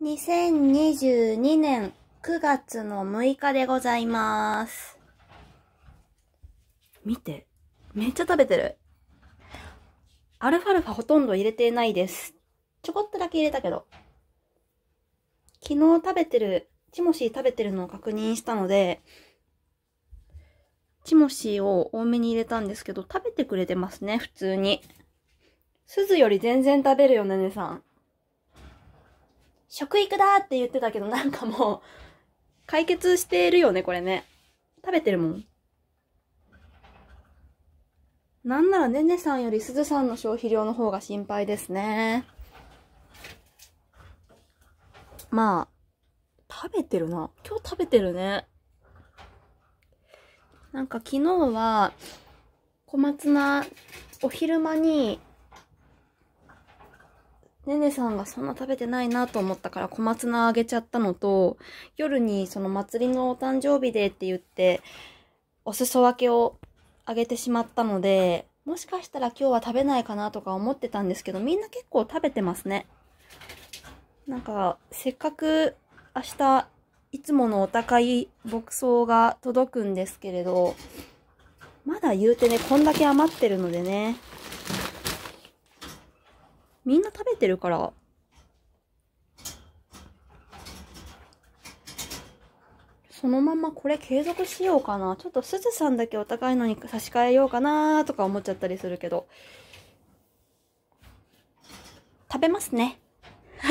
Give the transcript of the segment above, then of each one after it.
2022年9月の6日でございます。見て。めっちゃ食べてる。アルファルファほとんど入れてないです。ちょこっとだけ入れたけど。昨日食べてる、チモシー食べてるのを確認したので、チモシーを多めに入れたんですけど、食べてくれてますね、普通に。すずより全然食べるよね、ねさん。食育だって言ってたけど、なんかもう、解決しているよね、これね。食べてるもん。なんならねねさんよりすずさんの消費量の方が心配ですね。まあ、食べてるな。今日食べてるね。なんか昨日は、小松菜、お昼間にねねさんがそんな食べてないなと思ったから小松菜あげちゃったのと、夜にその祭りのお誕生日でって言って、お裾分けをあげてしまったので、もしかしたら今日は食べないかなとか思ってたんですけど、みんな結構食べてますね。なんか、せっかく明日、いつものお高い牧草が届くんですけれど、まだ言うてね、こんだけ余ってるのでね、みんな食べてるから。そのままこれ継続しようかな。ちょっとすずさんだけお高いのに差し替えようかなとか思っちゃったりするけど。食べますね。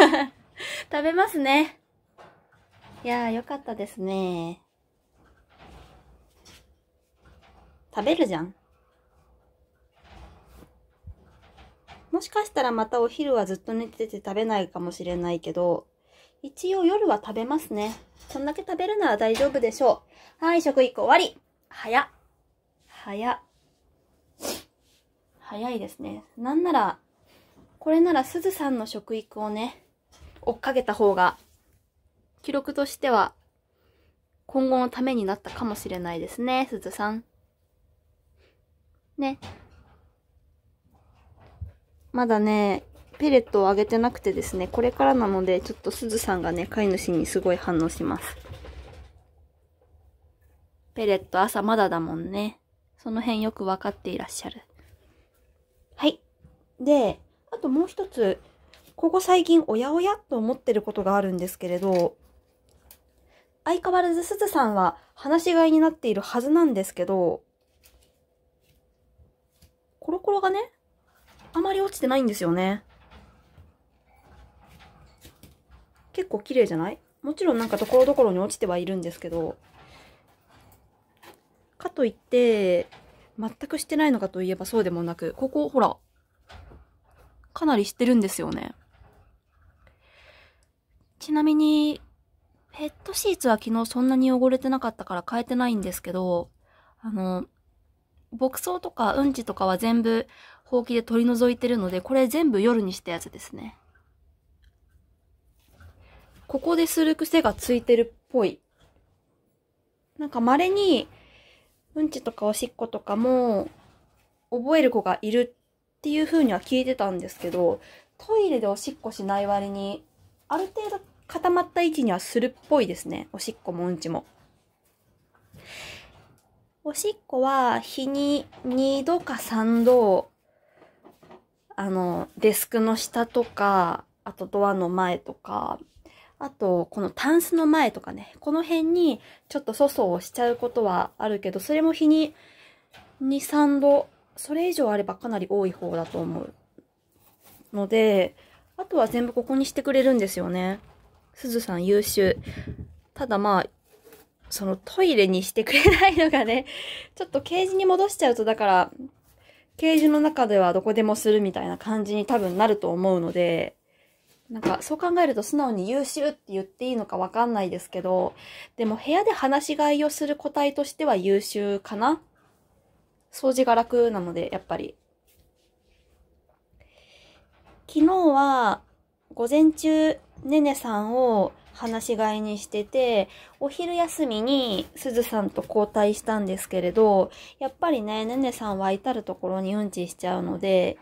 食べますね。いやーよかったですね。食べるじゃん。もしかしたらまたお昼はずっと寝てて食べないかもしれないけど、一応夜は食べますね。そんだけ食べるなら大丈夫でしょう。はい、食育終わり。早っ。早っ。早いですね。なんなら、これならすずさんの食育をね、追っかけた方が、記録としては、今後のためになったかもしれないですね、すずさん。ね。まだね、ペレットをあげてなくてですね、これからなので、ちょっとすずさんがね、飼い主にすごい反応します。ペレット朝まだだもんね。その辺よくわかっていらっしゃる。はい。で、あともう一つ、ここ最近おやおやと思ってることがあるんですけれど、相変わらずすずさんは話し飼いになっているはずなんですけど、コロコロがね、あまり落ちてないんですよね。結構綺麗じゃないもちろんなんかところどころに落ちてはいるんですけど、かといって、全くしてないのかといえばそうでもなく、ここ、ほら、かなりしてるんですよね。ちなみに、ペットシーツは昨日そんなに汚れてなかったから変えてないんですけど、あの、牧草とかうんちとかは全部ほうきで取り除いてるので、これ全部夜にしたやつですね。ここでする癖がついてるっぽい。なんか稀に、うんちとかおしっことかも、覚える子がいるっていう風には聞いてたんですけど、トイレでおしっこしない割に、ある程度固まった位置にはするっぽいですね。おしっこもうんちも。おしっこは日に2度か3度、あの、デスクの下とか、あとドアの前とか、あと、このタンスの前とかね、この辺にちょっと粗相をしちゃうことはあるけど、それも日に2、3度、それ以上あればかなり多い方だと思う。ので、あとは全部ここにしてくれるんですよね。すずさん優秀。ただまあ、そのトイレにしてくれないのがね、ちょっとケージに戻しちゃうと、だから、ケージの中ではどこでもするみたいな感じに多分なると思うので、なんかそう考えると素直に優秀って言っていいのかわかんないですけど、でも部屋で話し飼いをする個体としては優秀かな掃除が楽なので、やっぱり。昨日は午前中、ねねさんを話し飼いにしてて、お昼休みにすずさんと交代したんですけれど、やっぱりね、ねねさんは至るところにうんちしちゃうので、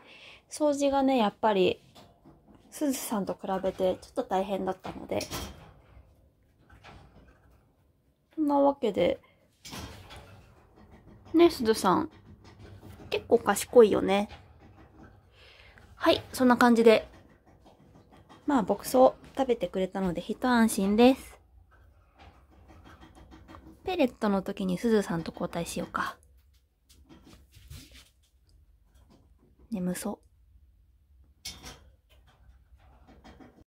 掃除がね、やっぱり、すずさんと比べてちょっと大変だったので。そんなわけで、ね、すずさん。結構賢いよね。はい、そんな感じで。まあ、牧草。食べてくれたので一安心です。ペレットの時にすずさんと交代しようか。眠そう。